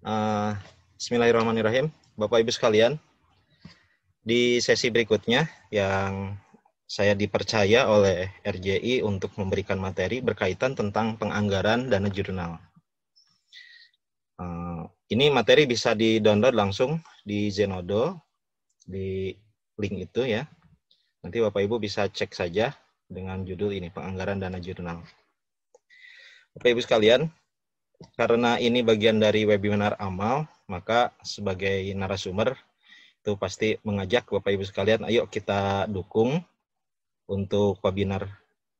Eh, bismillahirrahmanirrahim, Bapak Ibu sekalian. Di sesi berikutnya yang saya dipercaya oleh RJI untuk memberikan materi berkaitan tentang penganggaran dana jurnal. Eh, ini materi bisa di-download langsung di Zenodo di link itu ya. Nanti Bapak Ibu bisa cek saja dengan judul ini penganggaran dana jurnal. Bapak Ibu sekalian, karena ini bagian dari webinar amal, maka sebagai narasumber itu pasti mengajak Bapak Ibu sekalian, ayo kita dukung untuk webinar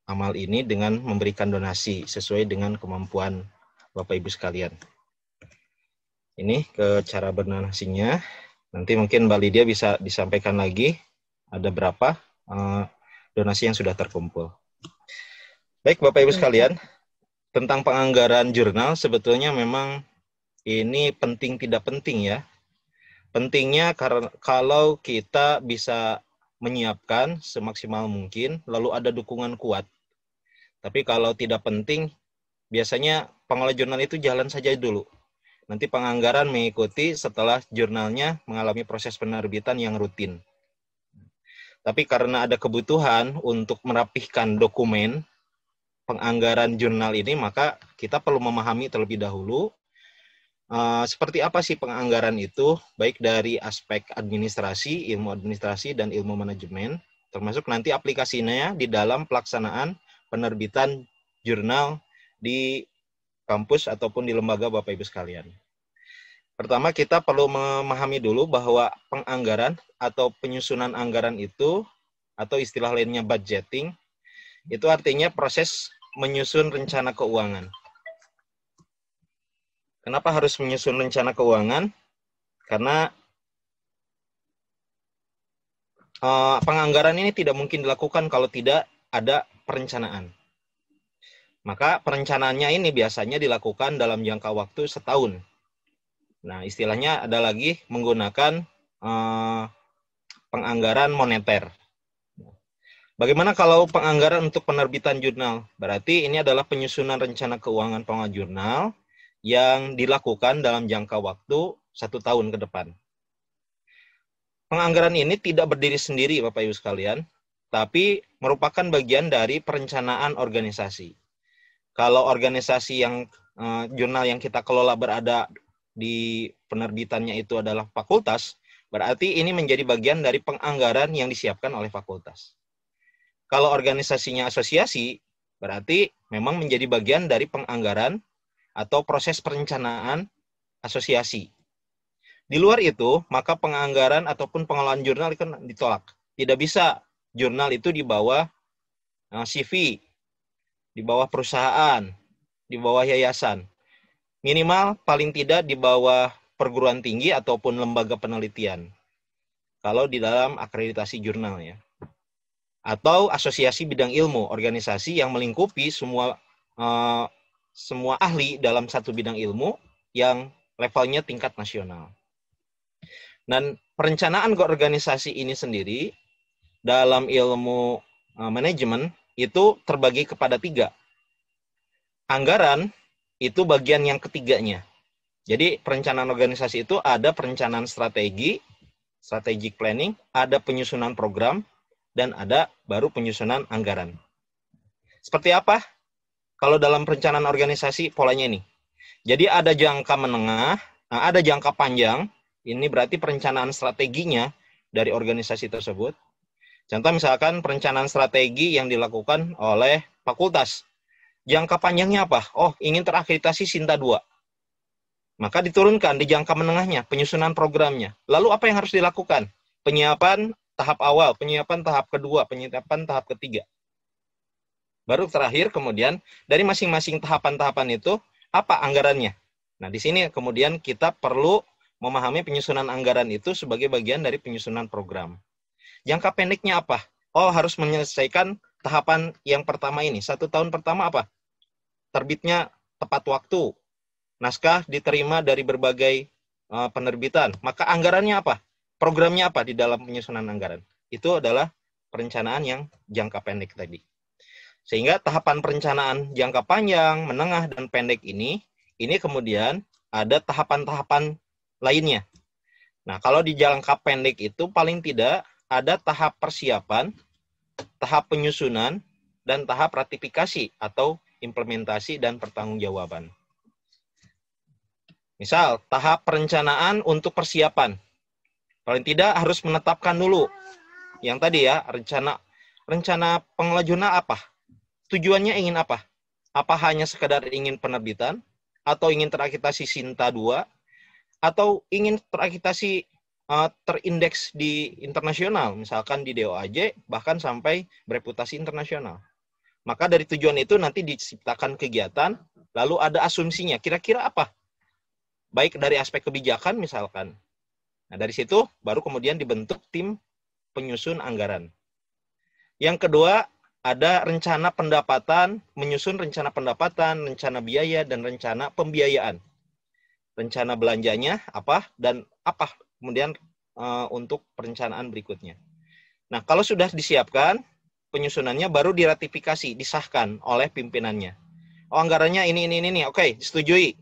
amal ini dengan memberikan donasi sesuai dengan kemampuan Bapak Ibu sekalian. Ini ke cara berdonasinya. Nanti mungkin Mbak Lydia bisa disampaikan lagi ada berapa eh, donasi yang sudah terkumpul. Baik Bapak Ibu sekalian, tentang penganggaran jurnal sebetulnya memang ini penting tidak penting ya. Pentingnya karena kalau kita bisa menyiapkan semaksimal mungkin lalu ada dukungan kuat. Tapi kalau tidak penting biasanya pengelola jurnal itu jalan saja dulu. Nanti penganggaran mengikuti setelah jurnalnya mengalami proses penerbitan yang rutin. Tapi karena ada kebutuhan untuk merapihkan dokumen penganggaran jurnal ini, maka kita perlu memahami terlebih dahulu uh, seperti apa sih penganggaran itu, baik dari aspek administrasi, ilmu administrasi, dan ilmu manajemen, termasuk nanti aplikasinya ya, di dalam pelaksanaan penerbitan jurnal di kampus ataupun di lembaga Bapak Ibu sekalian. Pertama, kita perlu memahami dulu bahwa penganggaran atau penyusunan anggaran itu, atau istilah lainnya budgeting, itu artinya proses menyusun rencana keuangan. Kenapa harus menyusun rencana keuangan? Karena uh, penganggaran ini tidak mungkin dilakukan kalau tidak ada perencanaan. Maka perencanaannya ini biasanya dilakukan dalam jangka waktu setahun. Nah, istilahnya ada lagi menggunakan uh, penganggaran moneter. Bagaimana kalau penganggaran untuk penerbitan jurnal? Berarti ini adalah penyusunan rencana keuangan pengelola jurnal yang dilakukan dalam jangka waktu satu tahun ke depan. Penganggaran ini tidak berdiri sendiri, Bapak Ibu sekalian, tapi merupakan bagian dari perencanaan organisasi. Kalau organisasi yang eh, jurnal yang kita kelola berada di penerbitannya itu adalah fakultas, berarti ini menjadi bagian dari penganggaran yang disiapkan oleh fakultas. Kalau organisasinya asosiasi, berarti memang menjadi bagian dari penganggaran atau proses perencanaan asosiasi. Di luar itu, maka penganggaran ataupun pengelolaan jurnal kan ditolak. Tidak bisa jurnal itu di bawah eh, CV, di bawah perusahaan, di bawah yayasan. Minimal paling tidak di bawah perguruan tinggi ataupun lembaga penelitian. Kalau di dalam akreditasi jurnal ya atau asosiasi bidang ilmu, organisasi yang melingkupi semua eh, semua ahli dalam satu bidang ilmu yang levelnya tingkat nasional. Dan perencanaan keorganisasi ini sendiri dalam ilmu eh, manajemen itu terbagi kepada tiga. Anggaran itu bagian yang ketiganya. Jadi perencanaan organisasi itu ada perencanaan strategi, strategic planning, ada penyusunan program, dan ada baru penyusunan anggaran. Seperti apa? Kalau dalam perencanaan organisasi polanya ini. Jadi ada jangka menengah, nah, ada jangka panjang, ini berarti perencanaan strateginya dari organisasi tersebut. Contoh misalkan perencanaan strategi yang dilakukan oleh fakultas. Jangka panjangnya apa? Oh, ingin terakreditasi Sinta 2. Maka diturunkan di jangka menengahnya, penyusunan programnya. Lalu apa yang harus dilakukan? Penyiapan tahap awal, penyiapan tahap kedua, penyiapan tahap ketiga. Baru terakhir kemudian dari masing-masing tahapan-tahapan itu apa anggarannya. Nah, di sini kemudian kita perlu memahami penyusunan anggaran itu sebagai bagian dari penyusunan program. Jangka pendeknya apa? Oh, harus menyelesaikan tahapan yang pertama ini. Satu tahun pertama apa? Terbitnya tepat waktu. Naskah diterima dari berbagai eh, penerbitan. Maka anggarannya apa? programnya apa di dalam penyusunan anggaran? Itu adalah perencanaan yang jangka pendek tadi. Sehingga tahapan perencanaan jangka panjang, menengah, dan pendek ini, ini kemudian ada tahapan-tahapan lainnya. Nah, kalau di jangka pendek itu paling tidak ada tahap persiapan, tahap penyusunan, dan tahap ratifikasi atau implementasi dan pertanggungjawaban. Misal, tahap perencanaan untuk persiapan Paling tidak harus menetapkan dulu yang tadi ya rencana rencana pengelajuna apa? Tujuannya ingin apa? Apa hanya sekadar ingin penerbitan atau ingin terakitasi Sinta 2 atau ingin terakitasi uh, terindeks di internasional, misalkan di DOAJ bahkan sampai bereputasi internasional. Maka dari tujuan itu nanti diciptakan kegiatan, lalu ada asumsinya. Kira-kira apa? Baik dari aspek kebijakan misalkan, Nah, dari situ baru kemudian dibentuk tim penyusun anggaran. Yang kedua, ada rencana pendapatan, menyusun rencana pendapatan, rencana biaya, dan rencana pembiayaan. Rencana belanjanya apa dan apa kemudian e, untuk perencanaan berikutnya. Nah, kalau sudah disiapkan, penyusunannya baru diratifikasi, disahkan oleh pimpinannya. Oh, anggarannya ini, ini, ini, ini. Oke, disetujui.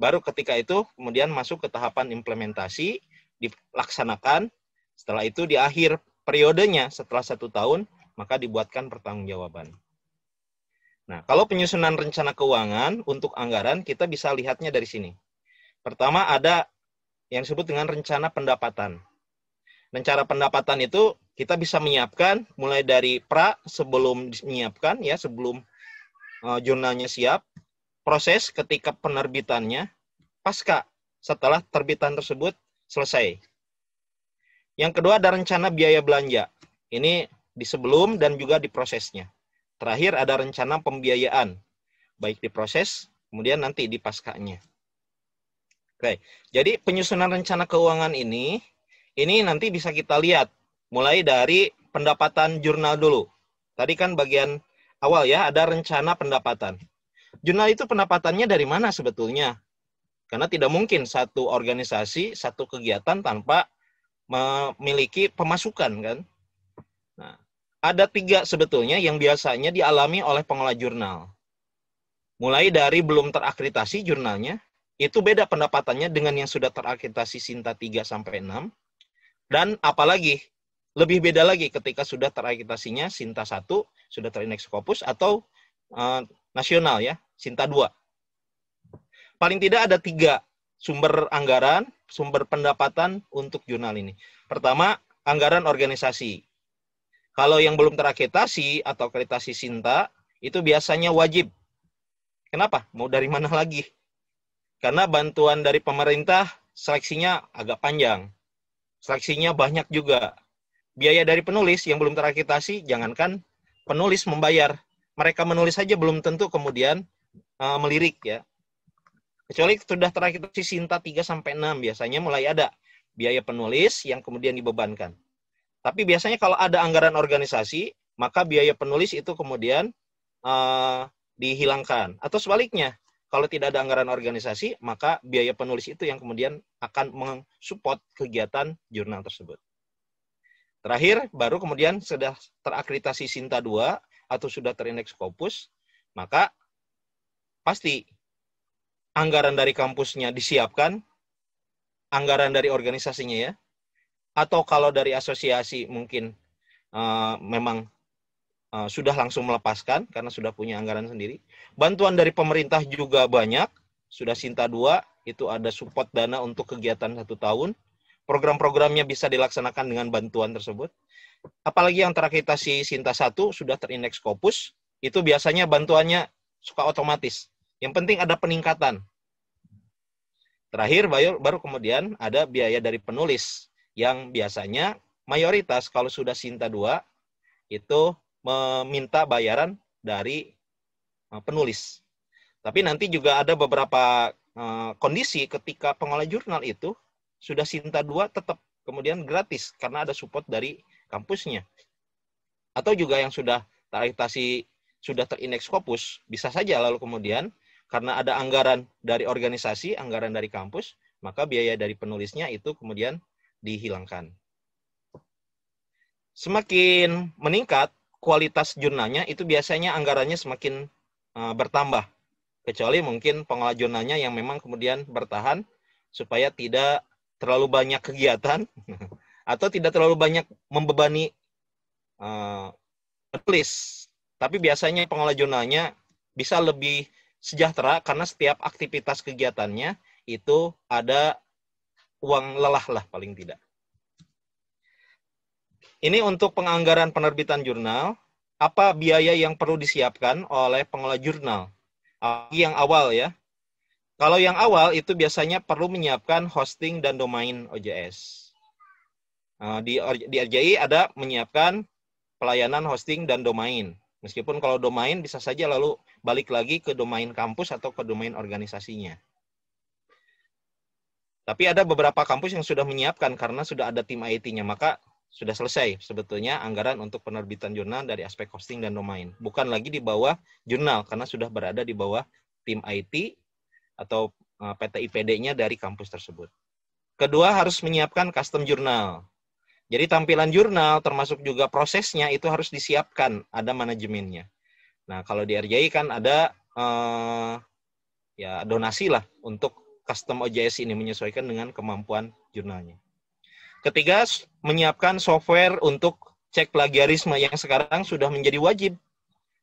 Baru ketika itu kemudian masuk ke tahapan implementasi, dilaksanakan. Setelah itu di akhir periodenya setelah satu tahun, maka dibuatkan pertanggungjawaban. Nah, kalau penyusunan rencana keuangan untuk anggaran, kita bisa lihatnya dari sini. Pertama ada yang disebut dengan rencana pendapatan. Rencana pendapatan itu kita bisa menyiapkan mulai dari pra sebelum menyiapkan ya sebelum eh, jurnalnya siap, proses ketika penerbitannya, pasca setelah terbitan tersebut Selesai. Yang kedua ada rencana biaya belanja. Ini di sebelum dan juga di prosesnya. Terakhir ada rencana pembiayaan, baik di proses, kemudian nanti di paskanya. Oke, jadi penyusunan rencana keuangan ini, ini nanti bisa kita lihat mulai dari pendapatan jurnal dulu. Tadi kan bagian awal ya, ada rencana pendapatan. Jurnal itu pendapatannya dari mana sebetulnya? Karena tidak mungkin satu organisasi, satu kegiatan tanpa memiliki pemasukan kan. Nah, ada tiga sebetulnya yang biasanya dialami oleh pengelola jurnal. Mulai dari belum terakreditasi jurnalnya, itu beda pendapatannya dengan yang sudah terakreditasi Sinta 3 sampai 6. Dan apalagi lebih beda lagi ketika sudah terakreditasinya Sinta 1, sudah terindeks Scopus atau uh, nasional ya, Sinta 2 paling tidak ada tiga sumber anggaran, sumber pendapatan untuk jurnal ini. Pertama, anggaran organisasi. Kalau yang belum terakreditasi atau akreditasi Sinta, itu biasanya wajib. Kenapa? Mau dari mana lagi? Karena bantuan dari pemerintah seleksinya agak panjang. Seleksinya banyak juga. Biaya dari penulis yang belum terakreditasi, jangankan penulis membayar. Mereka menulis saja belum tentu kemudian eh, melirik ya Kecuali sudah terakhir si Sinta 3 sampai 6 biasanya mulai ada biaya penulis yang kemudian dibebankan. Tapi biasanya kalau ada anggaran organisasi, maka biaya penulis itu kemudian uh, dihilangkan atau sebaliknya. Kalau tidak ada anggaran organisasi, maka biaya penulis itu yang kemudian akan mensupport kegiatan jurnal tersebut. Terakhir, baru kemudian sudah terakreditasi Sinta 2 atau sudah terindeks Scopus, maka pasti anggaran dari kampusnya disiapkan, anggaran dari organisasinya ya, atau kalau dari asosiasi mungkin uh, memang uh, sudah langsung melepaskan karena sudah punya anggaran sendiri. Bantuan dari pemerintah juga banyak, sudah Sinta 2, itu ada support dana untuk kegiatan satu tahun. Program-programnya bisa dilaksanakan dengan bantuan tersebut. Apalagi yang terakhir si Sinta 1 sudah terindeks Kopus, itu biasanya bantuannya suka otomatis. Yang penting ada peningkatan. Terakhir baru, kemudian ada biaya dari penulis yang biasanya mayoritas kalau sudah Sinta 2 itu meminta bayaran dari eh, penulis. Tapi nanti juga ada beberapa eh, kondisi ketika pengolah jurnal itu sudah Sinta 2 tetap kemudian gratis karena ada support dari kampusnya. Atau juga yang sudah terakreditasi sudah terindeks Scopus bisa saja lalu kemudian karena ada anggaran dari organisasi, anggaran dari kampus, maka biaya dari penulisnya itu kemudian dihilangkan. Semakin meningkat kualitas jurnalnya, itu biasanya anggarannya semakin uh, bertambah. Kecuali mungkin pengelola jurnalnya yang memang kemudian bertahan supaya tidak terlalu banyak kegiatan atau tidak terlalu banyak membebani uh, penulis. Tapi biasanya pengelola jurnalnya bisa lebih sejahtera karena setiap aktivitas kegiatannya itu ada uang lelah lah paling tidak. Ini untuk penganggaran penerbitan jurnal, apa biaya yang perlu disiapkan oleh pengelola jurnal? Yang awal ya. Kalau yang awal itu biasanya perlu menyiapkan hosting dan domain OJS. Eh, di, RJI ada menyiapkan pelayanan hosting dan domain. Meskipun kalau domain bisa saja lalu balik lagi ke domain kampus atau ke domain organisasinya. Tapi ada beberapa kampus yang sudah menyiapkan karena sudah ada tim IT-nya, maka sudah selesai sebetulnya anggaran untuk penerbitan jurnal dari aspek hosting dan domain. Bukan lagi di bawah jurnal karena sudah berada di bawah tim IT atau eh, PT IPD-nya dari kampus tersebut. Kedua, harus menyiapkan custom jurnal. Jadi tampilan jurnal termasuk juga prosesnya itu harus disiapkan, ada manajemennya. Nah, kalau di RJI kan ada eh, ya donasi lah untuk custom OJS ini menyesuaikan dengan kemampuan jurnalnya. Ketiga, menyiapkan software untuk cek plagiarisme yang sekarang sudah menjadi wajib.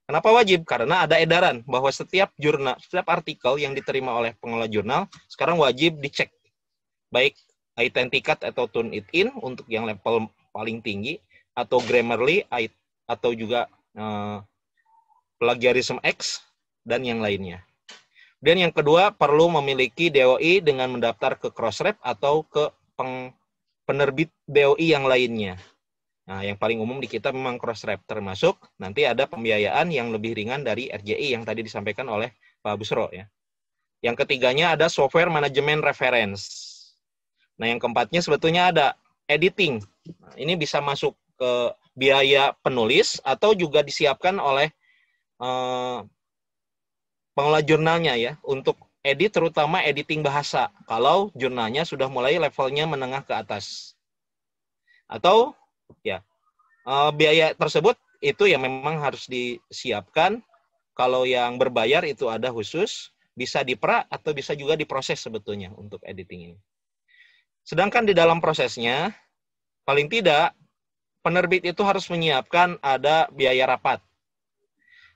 Kenapa wajib? Karena ada edaran bahwa setiap jurnal, setiap artikel yang diterima oleh pengelola jurnal sekarang wajib dicek baik item atau tune it in untuk yang level paling tinggi atau Grammarly atau juga eh, plagiarism X dan yang lainnya. Dan yang kedua perlu memiliki DOI dengan mendaftar ke Crossref atau ke penerbit DOI yang lainnya. Nah, yang paling umum di kita memang Crossref termasuk nanti ada pembiayaan yang lebih ringan dari RJI yang tadi disampaikan oleh Pak Busro ya. Yang ketiganya ada software manajemen reference. Nah, yang keempatnya sebetulnya ada editing. Nah, ini bisa masuk ke biaya penulis atau juga disiapkan oleh eh, pengelola jurnalnya ya untuk edit terutama editing bahasa kalau jurnalnya sudah mulai levelnya menengah ke atas. Atau ya eh, biaya tersebut itu yang memang harus disiapkan. Kalau yang berbayar itu ada khusus, bisa dipra atau bisa juga diproses sebetulnya untuk editing ini. Sedangkan di dalam prosesnya, paling tidak penerbit itu harus menyiapkan ada biaya rapat.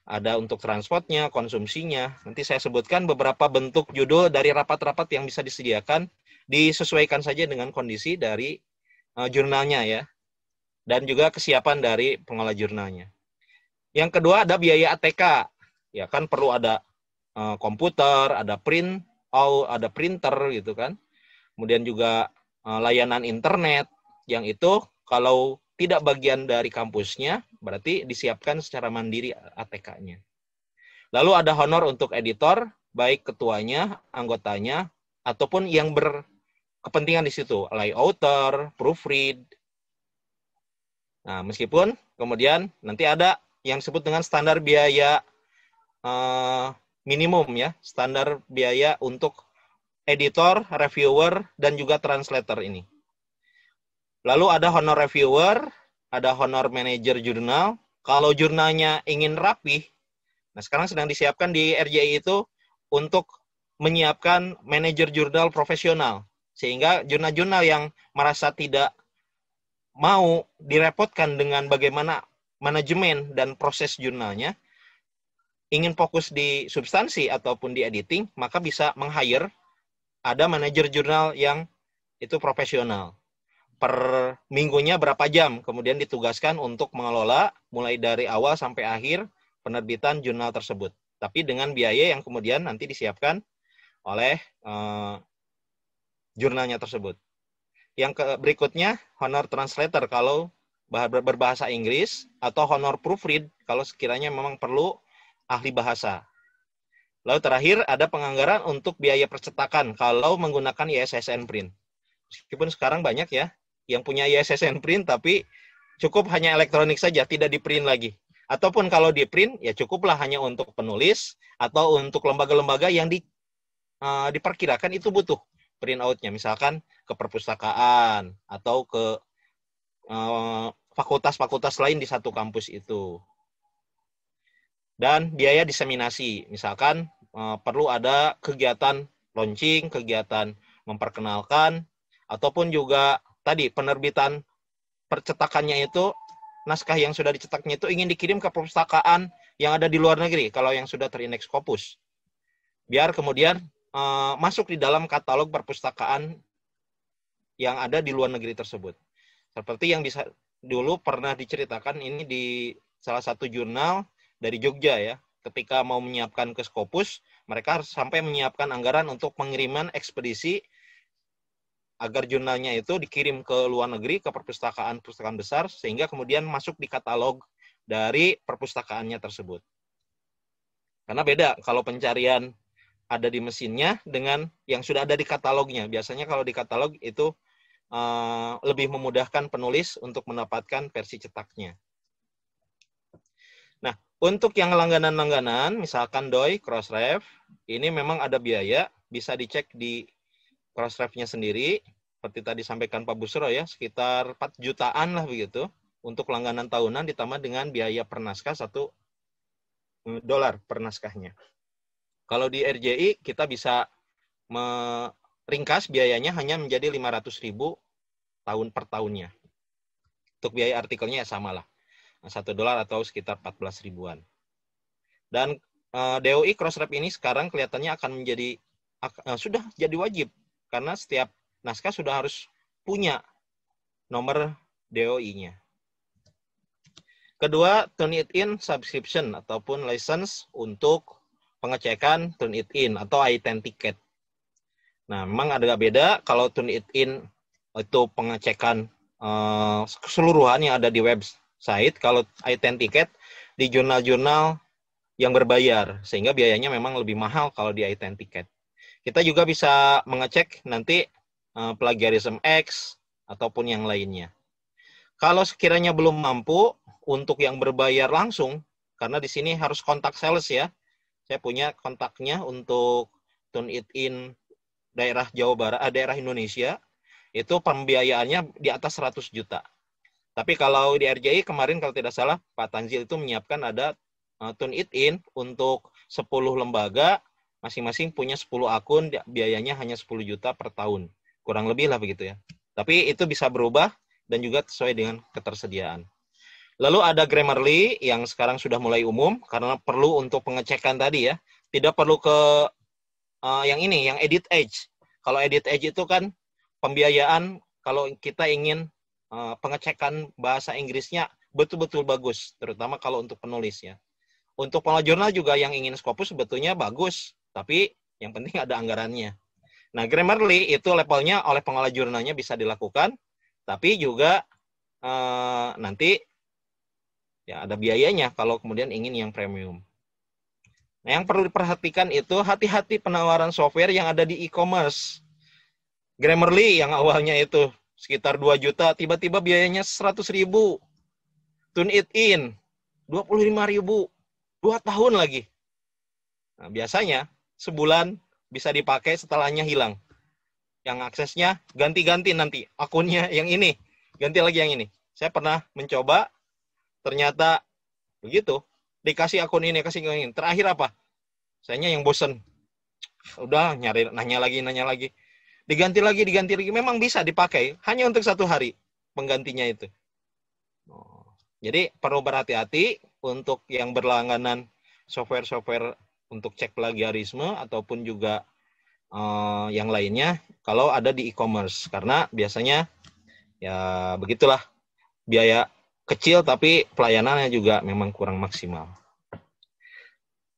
Ada untuk transportnya, konsumsinya. Nanti saya sebutkan beberapa bentuk judul dari rapat-rapat yang bisa disediakan disesuaikan saja dengan kondisi dari eh, jurnalnya ya. Dan juga kesiapan dari pengolah jurnalnya. Yang kedua ada biaya ATK. Ya kan perlu ada eh, komputer, ada print, oh, ada printer gitu kan. Kemudian juga Eh, layanan internet yang itu kalau tidak bagian dari kampusnya berarti disiapkan secara mandiri ATK-nya. Lalu ada honor untuk editor baik ketuanya, anggotanya ataupun yang berkepentingan di situ, layouter, proofread. Nah, meskipun kemudian nanti ada yang disebut dengan standar biaya uh, minimum ya, standar biaya untuk editor, reviewer, dan juga translator ini. Lalu ada honor reviewer, ada honor manager jurnal. Kalau jurnalnya ingin rapih, nah sekarang sedang disiapkan di RJI itu untuk menyiapkan manager jurnal profesional. Sehingga jurnal-jurnal yang merasa tidak mau direpotkan dengan bagaimana manajemen dan proses jurnalnya, ingin fokus di substansi ataupun di editing, maka bisa meng-hire ada manajer jurnal yang itu profesional. Per minggunya berapa jam kemudian ditugaskan untuk mengelola mulai dari awal sampai akhir penerbitan jurnal tersebut. Tapi dengan biaya yang kemudian nanti disiapkan oleh eh, jurnalnya tersebut. Yang ke berikutnya honor translator kalau berbahasa Inggris atau honor proofread kalau sekiranya memang perlu ahli bahasa. Lalu terakhir ada penganggaran untuk biaya percetakan kalau menggunakan ISSN print. Meskipun sekarang banyak ya yang punya ISSN print tapi cukup hanya elektronik saja, tidak di print lagi. Ataupun kalau di print ya cukuplah hanya untuk penulis atau untuk lembaga-lembaga yang di, uh, diperkirakan itu butuh print outnya, misalkan ke perpustakaan atau ke eh, fakultas-fakultas uh, lain di satu kampus itu dan biaya diseminasi. Misalkan eh, perlu ada kegiatan launching, kegiatan memperkenalkan, ataupun juga tadi penerbitan percetakannya itu naskah yang sudah dicetaknya itu ingin dikirim ke perpustakaan yang ada di luar negeri kalau yang sudah terindeks Scopus. Biar kemudian eh, masuk di dalam katalog perpustakaan yang ada di luar negeri tersebut. Seperti yang bisa dulu pernah diceritakan ini di salah satu jurnal dari Jogja ya. Ketika mau menyiapkan ke Skopus, mereka harus sampai menyiapkan anggaran untuk pengiriman ekspedisi agar jurnalnya itu dikirim ke luar negeri ke perpustakaan-perpustakaan besar sehingga kemudian masuk di katalog dari perpustakaannya tersebut. Karena beda kalau pencarian ada di mesinnya dengan yang sudah ada di katalognya. Biasanya kalau di katalog itu eh, lebih memudahkan penulis untuk mendapatkan versi cetaknya. Untuk yang langganan-langganan, misalkan doi, crossref, ini memang ada biaya, bisa dicek di crossref-nya sendiri, seperti tadi sampaikan Pak Busro ya, sekitar 4 jutaan lah begitu, untuk langganan tahunan ditambah dengan biaya per naskah 1 eh, dolar per naskahnya. Kalau di RJI, kita bisa meringkas biayanya hanya menjadi 500 ribu tahun per tahunnya. Untuk biaya artikelnya ya sama lah satu dolar atau sekitar 14 ribuan. Dan uh, eh, DOI Crossref ini sekarang kelihatannya akan menjadi uh, sudah jadi wajib karena setiap naskah sudah harus punya nomor DOI-nya. Kedua, Turnitin subscription ataupun license untuk pengecekan Turnitin atau authenticate Nah, memang ada beda kalau Turnitin itu pengecekan uh, keseluruhan yang ada di web Said kalau i tiket di jurnal-jurnal yang berbayar sehingga biayanya memang lebih mahal kalau di i tiket. Kita juga bisa mengecek nanti eh, plagiarism X ataupun yang lainnya. Kalau sekiranya belum mampu untuk yang berbayar langsung karena di sini harus kontak sales ya. Saya punya kontaknya untuk tune it in daerah Jawa Barat, eh, daerah Indonesia itu pembiayaannya di atas 100 juta. Tapi kalau di RJI kemarin kalau tidak salah Pak Tanzil itu menyiapkan ada uh, tune it in untuk 10 lembaga masing-masing punya 10 akun biayanya hanya 10 juta per tahun. Kurang lebih lah begitu ya. Tapi itu bisa berubah dan juga sesuai dengan ketersediaan. Lalu ada Grammarly yang sekarang sudah mulai umum karena perlu untuk pengecekan tadi ya. Tidak perlu ke uh, yang ini, yang Edit Edge. Kalau Edit Edge itu kan pembiayaan kalau kita ingin Eh, pengecekan bahasa Inggrisnya betul-betul bagus, terutama kalau untuk penulis ya. Untuk pola jurnal juga yang ingin Scopus sebetulnya bagus, tapi yang penting ada anggarannya. Nah, Grammarly itu levelnya oleh pengelola jurnalnya bisa dilakukan, tapi juga uh, nanti ya ada biayanya kalau kemudian ingin yang premium. Nah, yang perlu diperhatikan itu hati-hati penawaran software yang ada di e-commerce. Grammarly yang awalnya itu sekitar 2 juta, tiba-tiba biayanya 100 ribu. Tune it in, 25 ribu, 2 tahun lagi. Nah, biasanya sebulan bisa dipakai setelahnya hilang. Yang aksesnya ganti-ganti nanti akunnya yang ini, ganti lagi yang ini. Saya pernah mencoba, ternyata begitu. Dikasih akun ini, kasih akun ini. Terakhir apa? saya yang bosen. Udah nyari nanya lagi, nanya lagi. Diganti lagi, diganti lagi. Memang bisa dipakai hanya untuk satu hari penggantinya itu. Oh. Jadi perlu berhati-hati untuk yang berlangganan software-software untuk cek plagiarisme ataupun juga uh, yang lainnya kalau ada di e-commerce karena biasanya ya begitulah biaya kecil tapi pelayanannya juga memang kurang maksimal.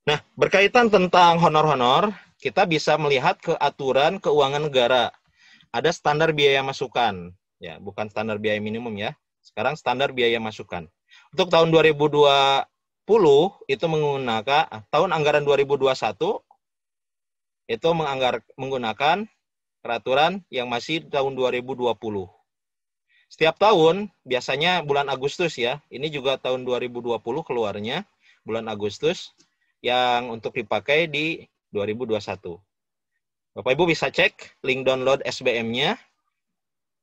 Nah, berkaitan tentang honor-honor, kita bisa melihat ke aturan keuangan negara. Ada standar biaya masukan, ya, bukan standar biaya minimum ya. Sekarang standar biaya masukan. Untuk tahun 2020 itu menggunakan tahun anggaran 2021 itu menganggar menggunakan peraturan yang masih tahun 2020. Setiap tahun biasanya bulan Agustus ya. Ini juga tahun 2020 keluarnya bulan Agustus yang untuk dipakai di 2021. Bapak Ibu bisa cek link download SBM-nya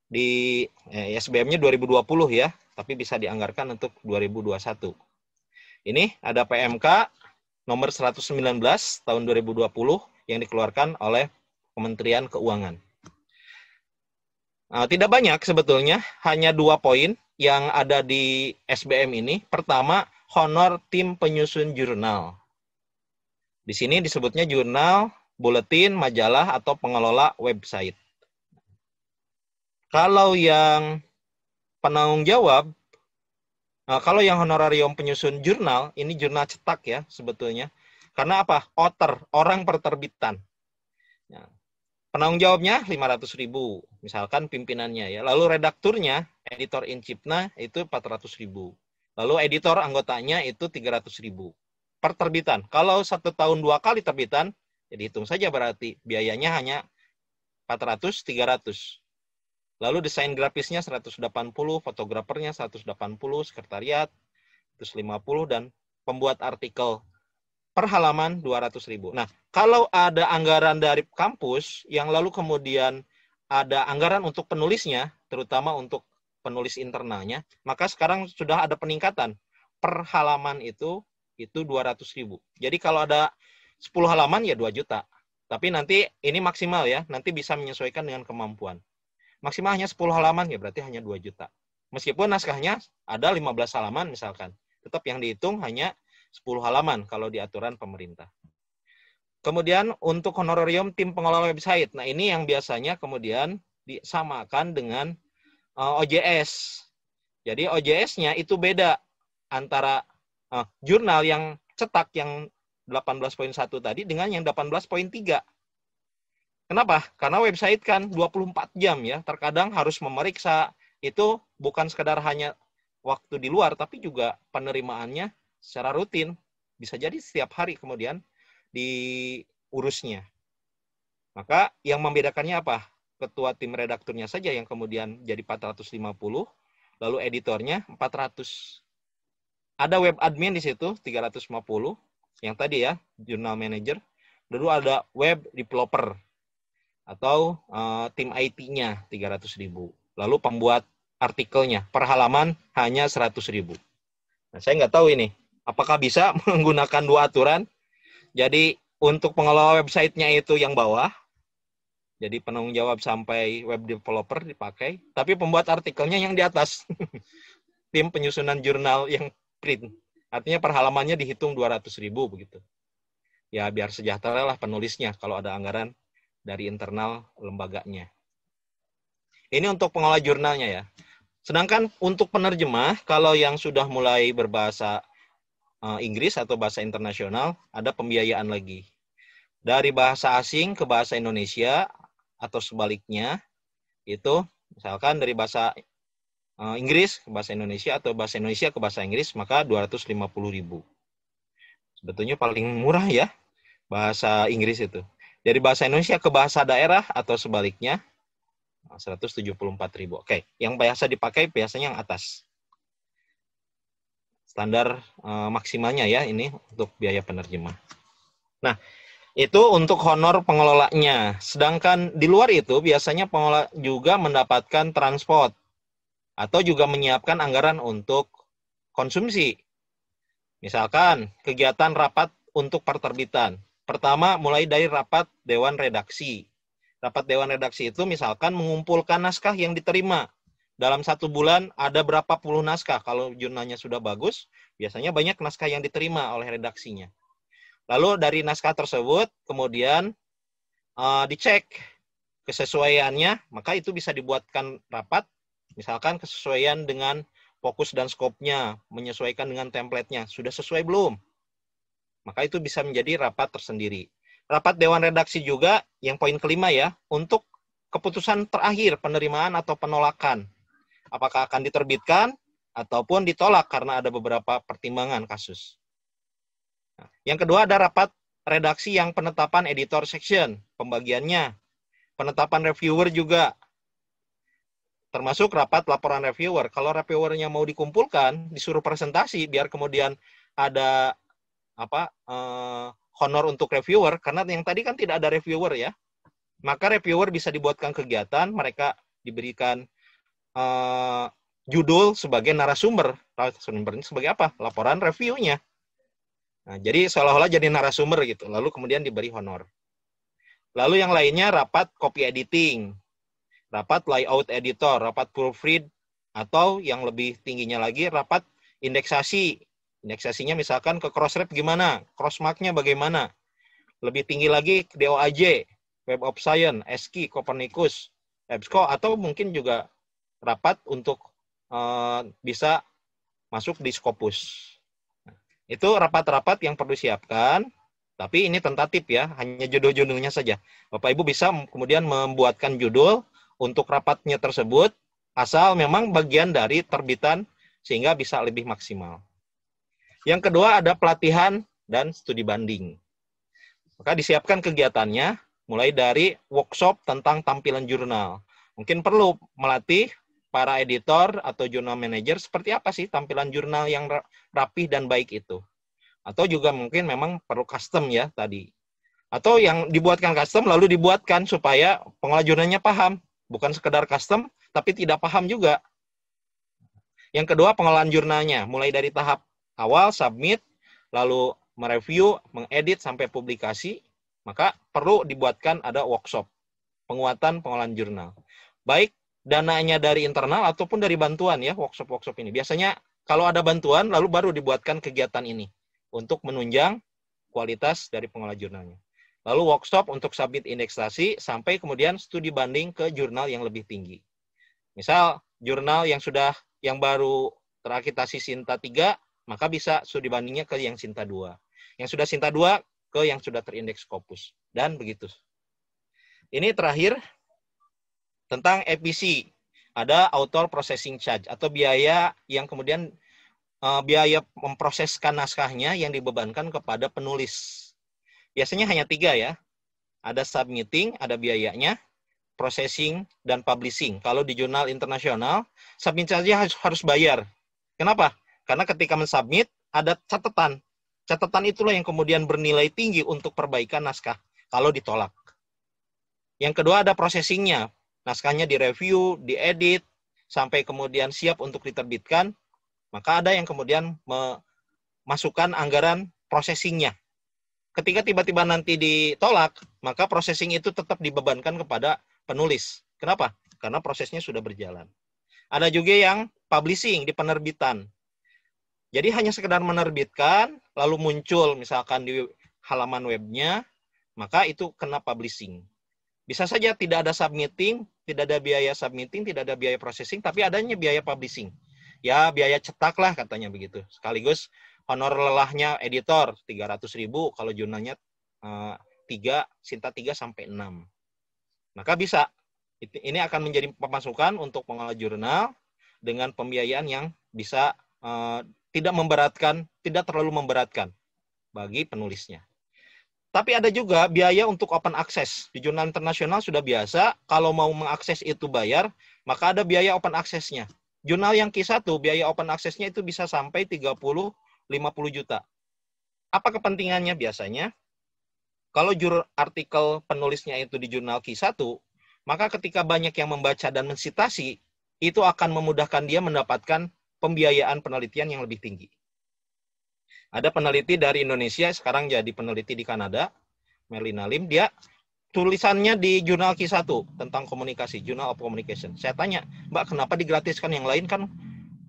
di eh, SBM-nya 2020 ya, tapi bisa dianggarkan untuk 2021. Ini ada PMK nomor 119 tahun 2020 yang dikeluarkan oleh Kementerian Keuangan. Nah, tidak banyak sebetulnya, hanya dua poin yang ada di SBM ini. Pertama, honor tim penyusun jurnal. Di sini disebutnya jurnal, buletin, majalah, atau pengelola website. Kalau yang penanggung jawab, eh, kalau yang honorarium penyusun jurnal, ini jurnal cetak ya sebetulnya. Karena apa? Otter, orang perterbitan. Ya. Penanggung jawabnya 500 ribu, misalkan pimpinannya ya. Lalu redakturnya, editor in chipna itu 400 ribu. Lalu editor anggotanya itu 300 ribu per terbitan. Kalau satu tahun dua kali terbitan, jadi ya hitung saja berarti biayanya hanya 400, 300. Lalu desain grafisnya 180, fotografernya 180, sekretariat 150, dan pembuat artikel per halaman 200 ribu. Nah, kalau ada anggaran dari kampus yang lalu kemudian ada anggaran untuk penulisnya, terutama untuk penulis internalnya, maka sekarang sudah ada peningkatan. Per halaman itu itu 200 ribu. Jadi kalau ada 10 halaman ya 2 juta. Tapi nanti ini maksimal ya, nanti bisa menyesuaikan dengan kemampuan. Maksimal hanya 10 halaman ya berarti hanya 2 juta. Meskipun naskahnya ada 15 halaman misalkan, tetap yang dihitung hanya 10 halaman kalau di aturan pemerintah. Kemudian untuk honorarium tim pengelola website. Nah, ini yang biasanya kemudian disamakan dengan eh, OJS. Jadi OJS-nya itu beda antara uh, jurnal yang cetak yang 18.1 tadi dengan yang 18.3. Kenapa? Karena website kan 24 jam ya, terkadang harus memeriksa. Itu bukan sekedar hanya waktu di luar, tapi juga penerimaannya secara rutin. Bisa jadi setiap hari kemudian diurusnya. Maka yang membedakannya apa? Ketua tim redakturnya saja yang kemudian jadi 450, lalu editornya 400. Ada web admin di situ 350 yang tadi ya, jurnal manager. Lalu ada web developer atau uh, tim IT-nya 300.000. Lalu pembuat artikelnya per halaman hanya 100.000. Nah, saya nggak tahu ini apakah bisa menggunakan dua aturan. Jadi untuk pengelola websitenya itu yang bawah, jadi penanggung jawab sampai web developer dipakai, tapi pembuat artikelnya yang di atas. Tim penyusunan jurnal yang print. Artinya per halamannya dihitung 200 ribu begitu. Ya biar sejahtera lah penulisnya kalau ada anggaran dari internal lembaganya. Ini untuk pengolah jurnalnya ya. Sedangkan untuk penerjemah, kalau yang sudah mulai berbahasa eh, Inggris atau bahasa internasional, ada pembiayaan lagi. Dari bahasa asing ke bahasa Indonesia atau sebaliknya, itu misalkan dari bahasa Eh, Inggris ke bahasa Indonesia atau bahasa Indonesia ke bahasa Inggris maka 250.000. Sebetulnya paling murah ya bahasa Inggris itu. Dari bahasa Indonesia ke bahasa daerah atau sebaliknya 174.000. Oke, yang biasa dipakai biasanya yang atas. Standar uh, maksimalnya ya ini untuk biaya penerjemah. Nah, itu untuk honor pengelolanya. Sedangkan di luar itu biasanya pengelola juga mendapatkan transport atau juga menyiapkan anggaran untuk konsumsi. Misalkan kegiatan rapat untuk perterbitan. Pertama mulai dari rapat dewan redaksi. Rapat dewan redaksi itu misalkan mengumpulkan naskah yang diterima. Dalam satu bulan ada berapa puluh naskah. Kalau jurnalnya sudah bagus, biasanya banyak naskah yang diterima oleh redaksinya. Lalu dari naskah tersebut kemudian uh, dicek kesesuaiannya, maka itu bisa dibuatkan rapat Misalkan kesesuaian dengan fokus dan skopnya, menyesuaikan dengan templatenya, sudah sesuai belum? Maka itu bisa menjadi rapat tersendiri. Rapat Dewan Redaksi juga yang poin kelima ya, untuk keputusan terakhir penerimaan atau penolakan. Apakah akan diterbitkan ataupun ditolak karena ada beberapa pertimbangan kasus. Nah, yang kedua ada rapat redaksi yang penetapan editor section, pembagiannya. Penetapan reviewer juga, termasuk rapat laporan reviewer. Kalau reviewernya mau dikumpulkan, disuruh presentasi biar kemudian ada apa eh, honor untuk reviewer karena yang tadi kan tidak ada reviewer ya. Maka reviewer bisa dibuatkan kegiatan, mereka diberikan eh, judul sebagai narasumber. narasumber ini sebagai apa? Laporan reviewnya. Nah, jadi seolah-olah jadi narasumber gitu, lalu kemudian diberi honor. Lalu yang lainnya rapat copy editing rapat layout editor, rapat proofread, atau yang lebih tingginya lagi rapat indeksasi. Indeksasinya misalkan ke crossref gimana, crossmarknya bagaimana. Lebih tinggi lagi DOAJ, Web of Science, ESCI, Copernicus, EBSCO, atau mungkin juga rapat untuk uh, bisa masuk di Scopus. Nah, itu rapat-rapat yang perlu siapkan, tapi ini tentatif ya, hanya judul-judulnya saja. Bapak Ibu bisa kemudian membuatkan judul, untuk rapatnya tersebut asal memang bagian dari terbitan sehingga bisa lebih maksimal. Yang kedua ada pelatihan dan studi banding. Maka disiapkan kegiatannya mulai dari workshop tentang tampilan jurnal. Mungkin perlu melatih para editor atau jurnal manager seperti apa sih tampilan jurnal yang rapih dan baik itu. Atau juga mungkin memang perlu custom ya tadi. Atau yang dibuatkan custom lalu dibuatkan supaya pengelola paham bukan sekedar custom tapi tidak paham juga. Yang kedua pengelolaan jurnalnya, mulai dari tahap awal submit, lalu mereview, mengedit sampai publikasi, maka perlu dibuatkan ada workshop penguatan pengelolaan jurnal. Baik dananya dari internal ataupun dari bantuan ya workshop-workshop ini. Biasanya kalau ada bantuan lalu baru dibuatkan kegiatan ini untuk menunjang kualitas dari pengelola jurnalnya. Lalu workshop untuk submit indeksasi sampai kemudian studi banding ke jurnal yang lebih tinggi. Misal jurnal yang sudah yang baru terakreditasi Sinta 3, maka bisa studi bandingnya ke yang Sinta 2. Yang sudah Sinta 2 ke yang sudah terindeks Scopus dan begitu. Ini terakhir tentang EPC. Ada author processing charge atau biaya yang kemudian eh, biaya memproseskan naskahnya yang dibebankan kepada penulis Biasanya hanya tiga ya. Ada submitting, ada biayanya, processing, dan publishing. Kalau di jurnal internasional, submit saja harus, harus bayar. Kenapa? Karena ketika mensubmit, ada catatan. Catatan itulah yang kemudian bernilai tinggi untuk perbaikan naskah kalau ditolak. Yang kedua ada processingnya. Naskahnya direview, diedit, sampai kemudian siap untuk diterbitkan. Maka ada yang kemudian memasukkan anggaran processingnya ketika tiba-tiba nanti ditolak, maka processing itu tetap dibebankan kepada penulis. Kenapa? Karena prosesnya sudah berjalan. Ada juga yang publishing di penerbitan. Jadi hanya sekedar menerbitkan, lalu muncul misalkan di halaman webnya, maka itu kena publishing. Bisa saja tidak ada submitting, tidak ada biaya submitting, tidak ada biaya processing, tapi adanya biaya publishing. Ya, biaya cetak lah katanya begitu. Sekaligus honor lelahnya editor 300 ribu, kalau jurnalnya uh, eh, 3, Sinta 3 sampai 6. Maka bisa. Ini akan menjadi pemasukan untuk pengelola jurnal dengan pembiayaan yang bisa uh, tidak memberatkan, tidak terlalu memberatkan bagi penulisnya. Tapi ada juga biaya untuk open access. Di jurnal internasional sudah biasa, kalau mau mengakses itu bayar, maka ada biaya open access Jurnal yang Q1, biaya open access itu bisa sampai 30 50 juta. Apa kepentingannya biasanya? Kalau jur artikel penulisnya itu di jurnal Q1, maka ketika banyak yang membaca dan mensitasi, itu akan memudahkan dia mendapatkan pembiayaan penelitian yang lebih tinggi. Ada peneliti dari Indonesia, sekarang jadi peneliti di Kanada, Melina Lim, dia tulisannya di jurnal Q1 tentang komunikasi, jurnal of Communication. Saya tanya, Mbak, kenapa digratiskan yang lain kan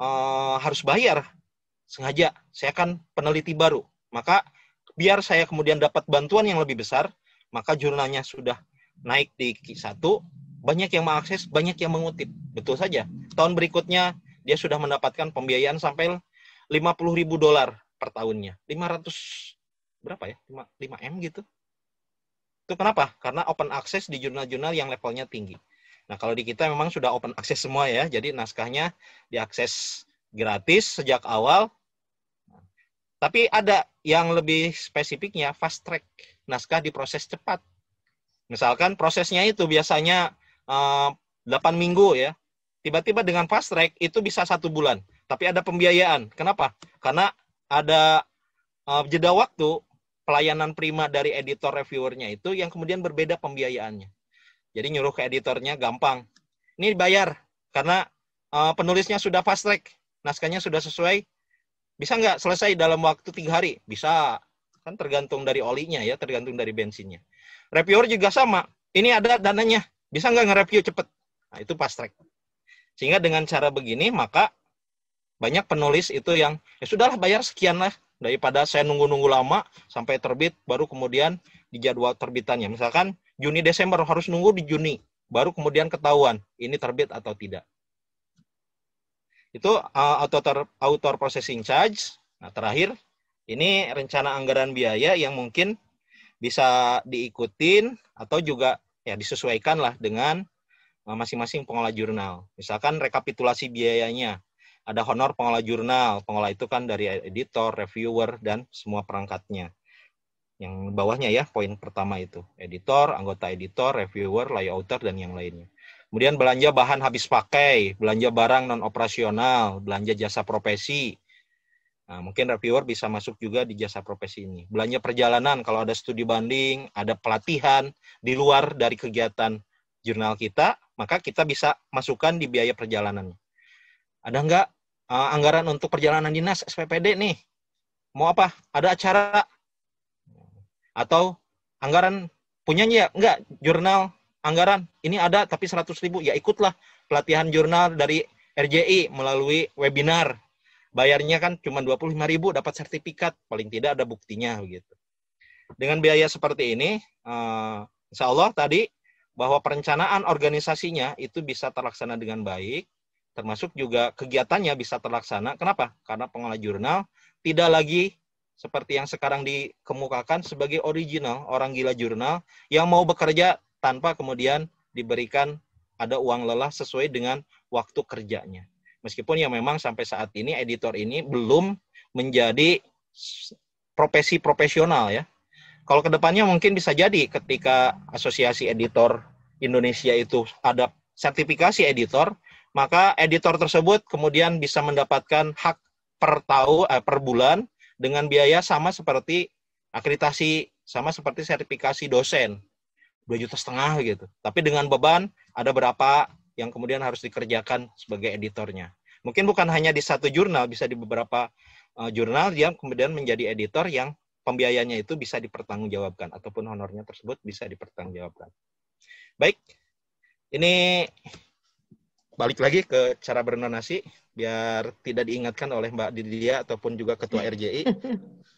uh, harus bayar? sengaja saya akan peneliti baru. Maka biar saya kemudian dapat bantuan yang lebih besar, maka jurnalnya sudah naik di Q1, banyak yang mengakses, banyak yang mengutip. Betul saja. Tahun berikutnya dia sudah mendapatkan pembiayaan sampai 50 ribu dolar per tahunnya. 500 berapa ya? 5, 5 M gitu. Itu kenapa? Karena open access di jurnal-jurnal yang levelnya tinggi. Nah, kalau di kita memang sudah open access semua ya. Jadi naskahnya diakses gratis sejak awal tapi ada yang lebih spesifiknya fast track naskah diproses cepat. Misalkan prosesnya itu biasanya uh, eh, 8 minggu ya. Tiba-tiba dengan fast track itu bisa satu bulan. Tapi ada pembiayaan. Kenapa? Karena ada uh, jeda waktu pelayanan prima dari editor reviewernya itu yang kemudian berbeda pembiayaannya. Jadi nyuruh ke editornya gampang. Ini bayar karena uh, penulisnya sudah fast track, naskahnya sudah sesuai bisa nggak selesai dalam waktu tiga hari? Bisa. Kan tergantung dari olinya ya, tergantung dari bensinnya. Repior juga sama. Ini ada dananya. Bisa nggak nge-review cepat? Nah, itu pas track. Sehingga dengan cara begini, maka banyak penulis itu yang, ya sudahlah bayar sekian lah. Daripada saya nunggu-nunggu lama sampai terbit, baru kemudian dijadwal terbitannya. Misalkan Juni Desember harus nunggu di Juni, baru kemudian ketahuan ini terbit atau tidak. Itu uh, author author processing charge. Nah, terakhir ini rencana anggaran biaya yang mungkin bisa diikutin atau juga ya disesuaikan lah dengan uh, masing-masing pengelola jurnal. Misalkan rekapitulasi biayanya. Ada honor pengelola jurnal. Pengelola itu kan dari editor, reviewer, dan semua perangkatnya. Yang bawahnya ya, poin pertama itu. Editor, anggota editor, reviewer, layouter, dan yang lainnya. Kemudian belanja bahan habis pakai, belanja barang non operasional, belanja jasa profesi. Nah, mungkin reviewer bisa masuk juga di jasa profesi ini. Belanja perjalanan kalau ada studi banding, ada pelatihan di luar dari kegiatan jurnal kita, maka kita bisa masukkan di biaya perjalanan. Ada nggak uh, anggaran untuk perjalanan dinas SPPD nih? Mau apa? Ada acara atau anggaran punyanya ya? nggak jurnal anggaran ini ada tapi 100 ribu ya ikutlah pelatihan jurnal dari RJI melalui webinar bayarnya kan cuma 25 ribu dapat sertifikat paling tidak ada buktinya begitu dengan biaya seperti ini eh, insya Allah tadi bahwa perencanaan organisasinya itu bisa terlaksana dengan baik termasuk juga kegiatannya bisa terlaksana kenapa karena pengelola jurnal tidak lagi seperti yang sekarang dikemukakan sebagai original orang gila jurnal yang mau bekerja tanpa kemudian diberikan ada uang lelah sesuai dengan waktu kerjanya. Meskipun ya memang sampai saat ini editor ini belum menjadi profesi profesional ya. Kalau kedepannya mungkin bisa jadi ketika Asosiasi Editor Indonesia itu ada sertifikasi editor, maka editor tersebut kemudian bisa mendapatkan hak per tahu eh, per bulan dengan biaya sama seperti akreditasi sama seperti sertifikasi dosen dua juta setengah gitu. Tapi dengan beban ada berapa yang kemudian harus dikerjakan sebagai editornya. Mungkin bukan hanya di satu jurnal, bisa di beberapa uh, jurnal dia kemudian menjadi editor yang pembiayanya itu bisa dipertanggungjawabkan ataupun honornya tersebut bisa dipertanggungjawabkan. Baik, ini balik lagi ke cara berdonasi biar tidak diingatkan oleh Mbak Didia ataupun juga Ketua RJI.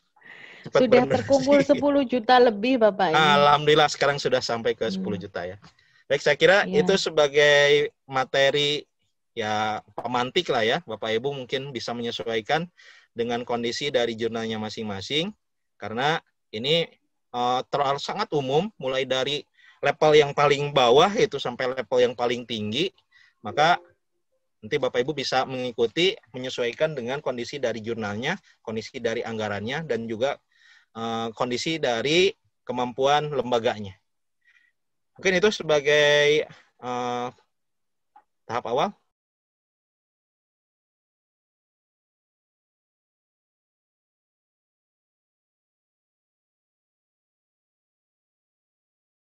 Cepat sudah terkumpul 10 juta lebih Bapak ini. Alhamdulillah sekarang sudah sampai ke 10 hmm. juta ya. Baik, saya kira ya. itu sebagai materi ya pemantik lah ya. Bapak Ibu mungkin bisa menyesuaikan dengan kondisi dari jurnalnya masing-masing karena ini uh, terlalu sangat umum mulai dari level yang paling bawah itu sampai level yang paling tinggi, maka nanti Bapak Ibu bisa mengikuti menyesuaikan dengan kondisi dari jurnalnya, kondisi dari anggarannya dan juga Eh, kondisi dari kemampuan lembaganya. Mungkin itu sebagai uh, tahap awal.